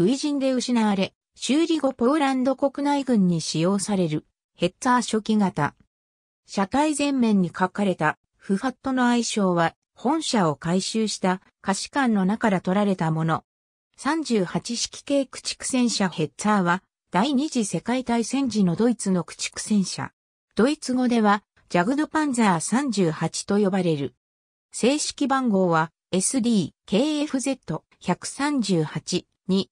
初陣で失われ、修理後ポーランド国内軍に使用される、ヘッザー初期型。車体前面に書かれた、フファットの愛称は、本社を回収した可視館の中から取られたもの。38式系駆逐戦車ヘッザーは、第二次世界大戦時のドイツの駆逐戦車。ドイツ語では、ジャグドパンザー38と呼ばれる。正式番号は、SD-KFZ138 に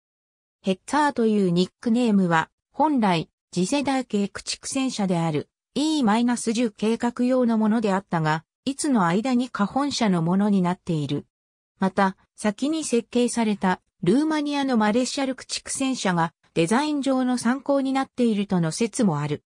ヘッツァーというニックネームは、本来、次世代系駆逐戦車である E-10 計画用のものであったが、いつの間にか本社のものになっている。また、先に設計されたルーマニアのマレッシャル駆逐戦車がデザイン上の参考になっているとの説もある。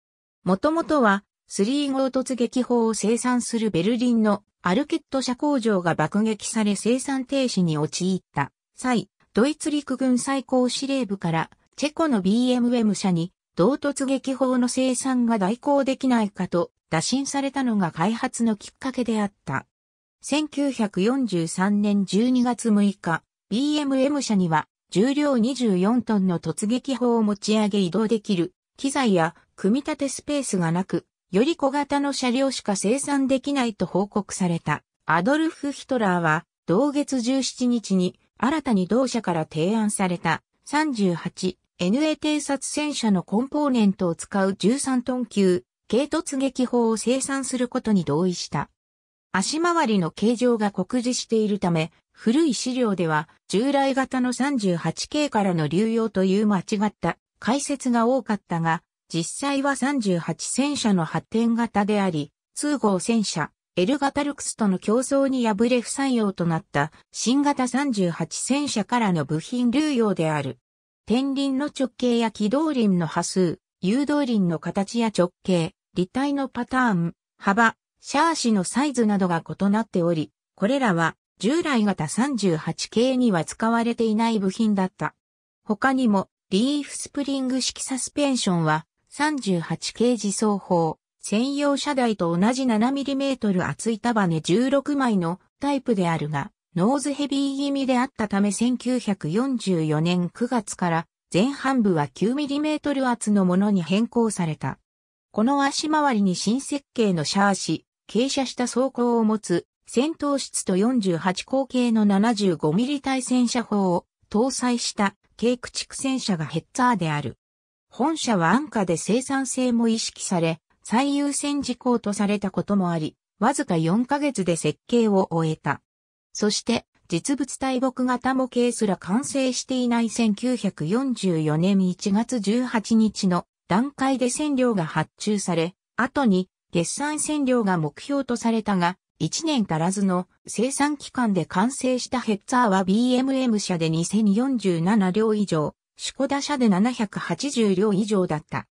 もともとは、ー号突撃砲を生産するベルリンのアルケット社工場が爆撃され生産停止に陥った際、ドイツ陸軍最高司令部からチェコの BMM 社に同突撃砲の生産が代行できないかと打診されたのが開発のきっかけであった。1943年12月6日、BMM 社には重量24トンの突撃砲を持ち上げ移動できる機材や組み立てスペースがなく、より小型の車両しか生産できないと報告された。アドルフ・ヒトラーは同月17日に新たに同社から提案された 38NA 偵察戦車のコンポーネントを使う13トン級、軽突撃砲を生産することに同意した。足回りの形状が酷似しているため、古い資料では従来型の 38K からの流用という間違った解説が多かったが、実際は38戦車の発展型であり、通号戦車、エルガタルクスとの競争に敗れ不採用となった新型38戦車からの部品流用である。天輪の直径や軌道輪の波数、誘導輪の形や直径、立体のパターン、幅、シャーシのサイズなどが異なっており、これらは従来型38系には使われていない部品だった。他にもリーフスプリング式サスペンションは38系自走砲、専用車台と同じ 7mm 厚い束ね16枚のタイプであるが、ノーズヘビー気味であったため1944年9月から前半部は 9mm 厚のものに変更された。この足回りに新設計のシャーシ、傾斜した走行を持つ戦闘室と48口径の 75mm 対戦車砲を搭載した軽駆逐戦車がヘッザーである。本車は安価で生産性も意識され、最優先事項とされたこともあり、わずか4ヶ月で設計を終えた。そして、実物大木型模型すら完成していない1944年1月18日の段階で線量が発注され、後に月産線量が目標とされたが、1年足らずの生産期間で完成したヘッツァーは BMM 社で2047両以上、シュコダ社で780両以上だった。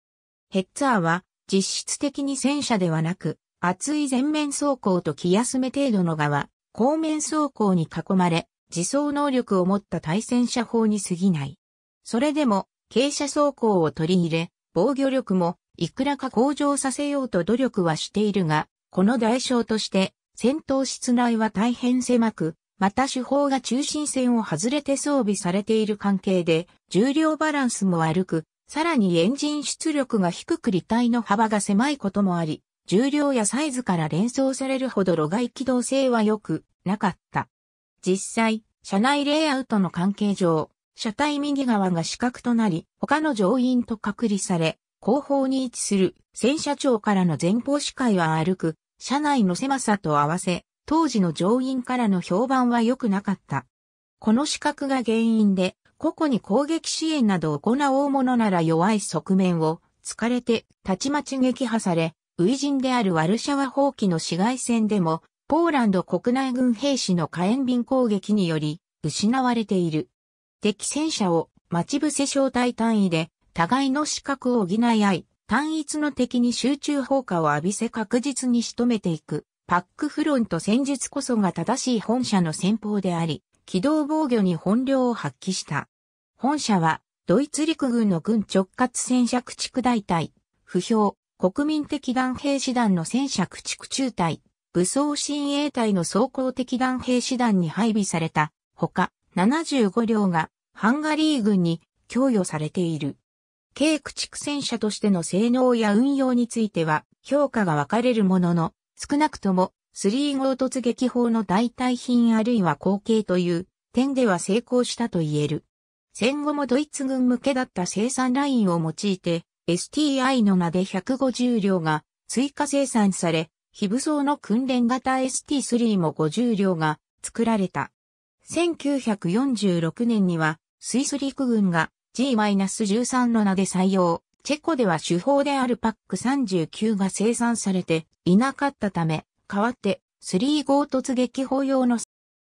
ヘッツァーは実質的に戦車ではなく、厚い全面走行と気休め程度の側、後面走行に囲まれ、自走能力を持った対戦車砲に過ぎない。それでも、傾斜走行を取り入れ、防御力もいくらか向上させようと努力はしているが、この代償として、戦闘室内は大変狭く、また手法が中心線を外れて装備されている関係で、重量バランスも悪く、さらにエンジン出力が低く履体の幅が狭いこともあり、重量やサイズから連想されるほど路外機動性は良くなかった。実際、車内レイアウトの関係上、車体右側が死角となり、他の乗員と隔離され、後方に位置する戦車長からの前方視界は歩く、車内の狭さと合わせ、当時の乗員からの評判は良くなかった。この死角が原因で、個々に攻撃支援などを行おうものなら弱い側面を、疲れて、たちまち撃破され、初陣であるワルシャワ放棄の市街戦でも、ポーランド国内軍兵士の火炎瓶攻撃により、失われている。敵戦車を待ち伏せ小隊単位で、互いの死角を補い合い、単一の敵に集中砲火を浴びせ確実に仕留めていく、パックフロント戦術こそが正しい本社の戦法であり、機動防御に本領を発揮した。本社は、ドイツ陸軍の軍直轄戦車駆逐大隊、不評、国民的弾兵師団の戦車駆逐中隊、武装親衛隊の装甲的弾兵師団に配備された、ほか、75両が、ハンガリー軍に供与されている。軽駆逐戦車としての性能や運用については、評価が分かれるものの、少なくとも、3号突撃砲の代替品あるいは後継という点では成功したと言える。戦後もドイツ軍向けだった生産ラインを用いて、STI の名で150両が追加生産され、非武装の訓練型 ST3 も50両が作られた。1946年には、スイス陸軍が G-13 の名で採用。チェコでは手法であるパック39が生産されていなかったため、代わって3号突撃砲用の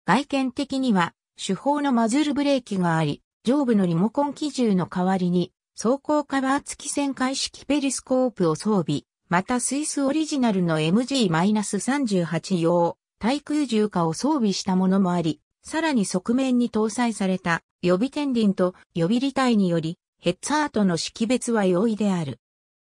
外見的には手法のマズルブレーキがあり、上部のリモコン機銃の代わりに、走行カバー付き旋回式ペリスコープを装備、またスイスオリジナルの MG-38 用、対空銃火を装備したものもあり、さらに側面に搭載された予備天輪と予備理体により、ヘッツアートの識別は容易である。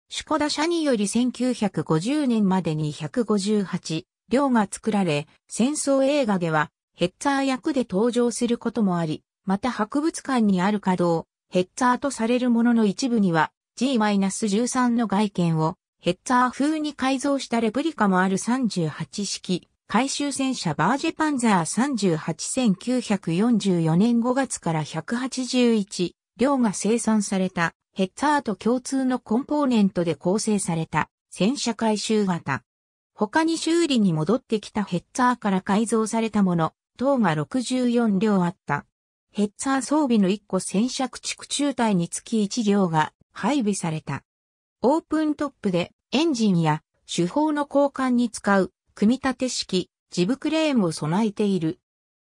シュコダ社により1950年までに158両が作られ、戦争映画ではヘッツァー役で登場することもあり、また博物館にある稼働、ヘッツァーとされるものの一部には G-13 の外見をヘッツァー風に改造したレプリカもある38式回収戦車バージェパンザー38944年5月から181両が生産されたヘッツァーと共通のコンポーネントで構成された戦車回収型。他に修理に戻ってきたヘッツァーから改造されたもの、等が64両あった。ヘッツァー装備の1個戦車駆逐中隊につき1両が配備された。オープントップでエンジンや手法の交換に使う組み立て式ジブクレーンを備えている。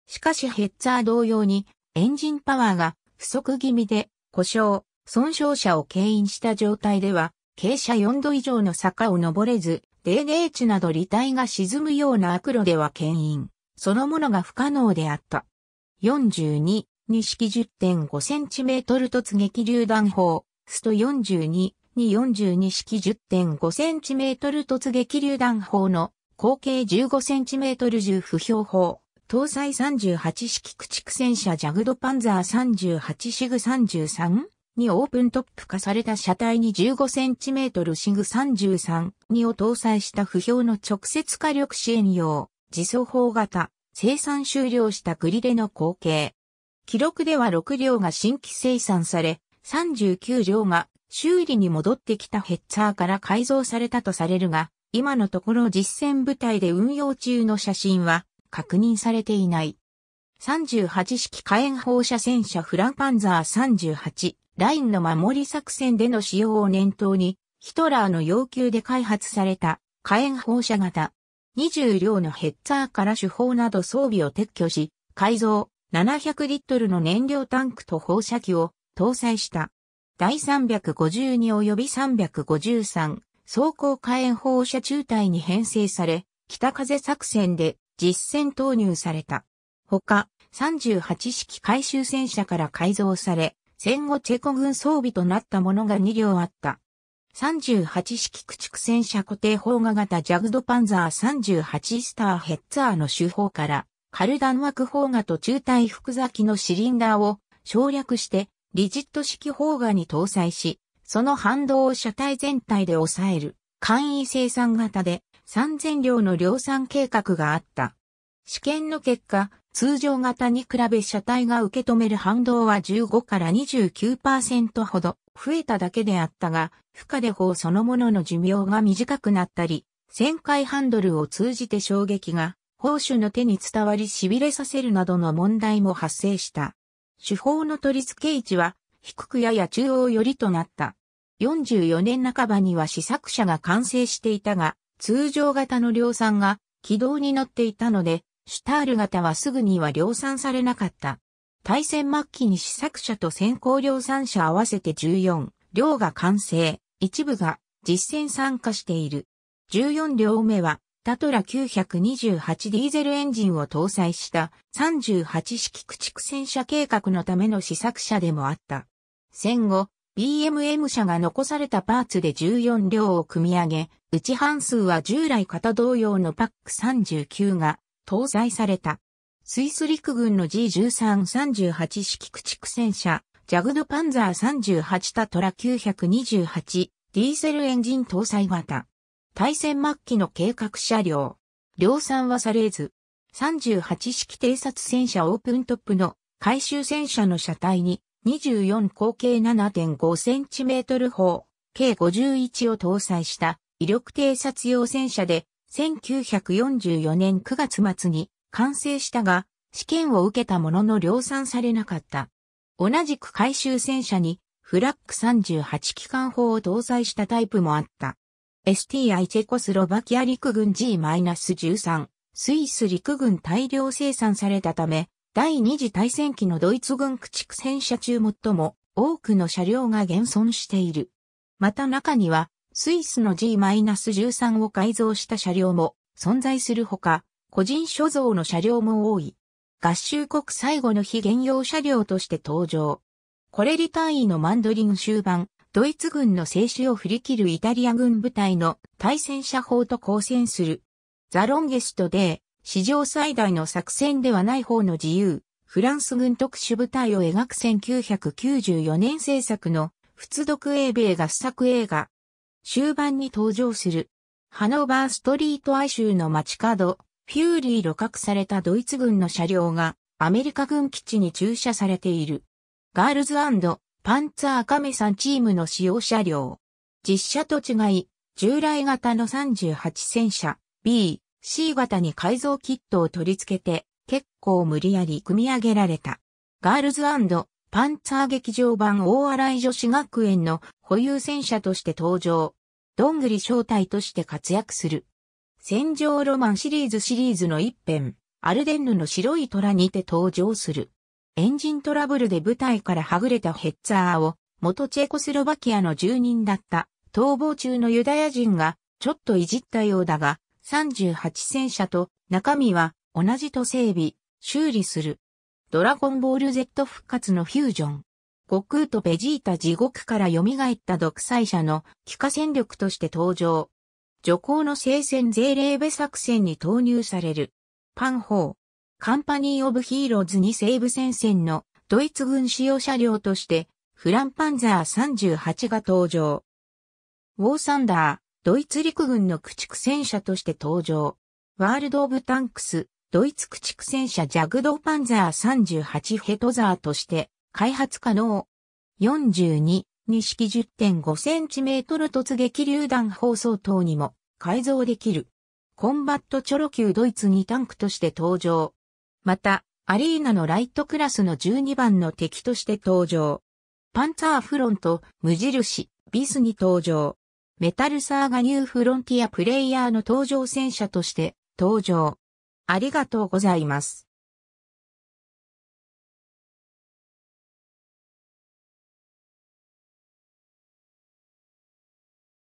しかしヘッツァー同様にエンジンパワーが不足気味で故障、損傷者を牽引した状態では傾斜4度以上の坂を登れず、霊ーチなど離体が沈むような悪路では牽引、そのものが不可能であった。42、西10.5センチメートル突撃榴弾砲、スト42、に42式10.5センチメートル突撃榴弾砲の口径15センチメートル重不評砲、搭載38式駆逐戦車ジャグドパンザー38シグ33にオープントップ化された車体に15センチメートルシグ33にを搭載した不評の直接火力支援用、自走砲型、生産終了したグリレの後継。記録では6両が新規生産され、39両が修理に戻ってきたヘッツァーから改造されたとされるが、今のところ実戦部隊で運用中の写真は確認されていない。38式火炎放射戦車フランパンザー38ラインの守り作戦での使用を念頭に、ヒトラーの要求で開発された火炎放射型20両のヘッツァーから手法など装備を撤去し、改造、700リットルの燃料タンクと放射器を搭載した。第352及び353装甲火炎放射中隊に編成され、北風作戦で実戦投入された。ほか、38式回収戦車から改造され、戦後チェコ軍装備となったものが2両あった。38式駆逐戦車固定砲画型ジャグドパンザー38スターヘッツァーの手法からカルダン枠砲画と中体複座機のシリンダーを省略してリジット式砲画に搭載し、その反動を車体全体で抑える簡易生産型で3000両の量産計画があった。試験の結果、通常型に比べ車体が受け止める反動は15から29%ほど増えただけであったが、負荷で砲そのものの寿命が短くなったり、旋回ハンドルを通じて衝撃が砲手の手に伝わり痺れさせるなどの問題も発生した。手法の取り付け位置は低くやや中央寄りとなった。44年半ばには試作車が完成していたが、通常型の量産が軌道に乗っていたので、シュタール型はすぐには量産されなかった。対戦末期に試作車と先行量産車合わせて14両が完成、一部が実戦参加している。14両目はタトラ9 2 8ディーゼルエンジンを搭載した38式駆逐戦車計画のための試作車でもあった。戦後、BMM 車が残されたパーツで14両を組み上げ、うち半数は従来型同様のパック39が搭載された。スイス陸軍の G1338 式駆逐戦車、ジャグドパンザー38タトラ9 2 8ディーゼルエンジン搭載型。対戦末期の計画車両。量産はされず、38式偵察戦車オープントップの回収戦車の車体に24口径7.5センチメートル砲、計51を搭載した威力偵察用戦車で1944年9月末に完成したが、試験を受けたものの量産されなかった。同じく回収戦車にフラック38機関砲を搭載したタイプもあった。STI チェコスロバキア陸軍 G-13、スイス陸軍大量生産されたため、第二次大戦期のドイツ軍駆逐戦車中最も多くの車両が現存している。また中には、スイスの G-13 を改造した車両も存在するほか、個人所蔵の車両も多い。合衆国最後の非現用車両として登場。コレリ単位のマンドリン終盤、ドイツ軍の制止を振り切るイタリア軍部隊の対戦車砲と交戦する。ザ・ロンゲストで、史上最大の作戦ではない方の自由、フランス軍特殊部隊を描く1994年制作の、仏読英米合作映画。終盤に登場する。ハノーバーストリート愛州の街角、フューリー路獲されたドイツ軍の車両がアメリカ軍基地に駐車されている。ガールズパンツァー亀さんチームの使用車両。実車と違い、従来型の38戦車 B、C 型に改造キットを取り付けて、結構無理やり組み上げられた。ガールズパンツァー劇場版大洗女子学園の保有戦車として登場。どんぐり正体として活躍する。戦場ロマンシリーズシリーズの一編、アルデンヌの白い虎にて登場する。エンジントラブルで部隊からはぐれたヘッツァーを、元チェコスロバキアの住人だった逃亡中のユダヤ人がちょっといじったようだが、38戦車と中身は同じと整備、修理する。ドラゴンボール Z 復活のフュージョン。悟空とベジータ地獄から蘇った独裁者の帰化戦力として登場。女皇の聖戦税レ部ベ作戦に投入される。パンホー。カンパニー・オブ・ヒーローズに西部戦線のドイツ軍使用車両としてフランパンザー38が登場。ウォーサンダー、ドイツ陸軍の駆逐戦車として登場。ワールド・オブ・タンクス、ドイツ駆逐戦車ジャグドパンザー38ヘトザーとして開発可能。42、二式 10.5cm 突撃榴弾放送等にも改造できる。コンバットチョロ級ドイツ2タンクとして登場。また、アリーナのライトクラスの12番の敵として登場。パンツァーフロント、無印、ビスに登場。メタルサーガニューフロンティアプレイヤーの登場戦車として登場。ありがとうございます。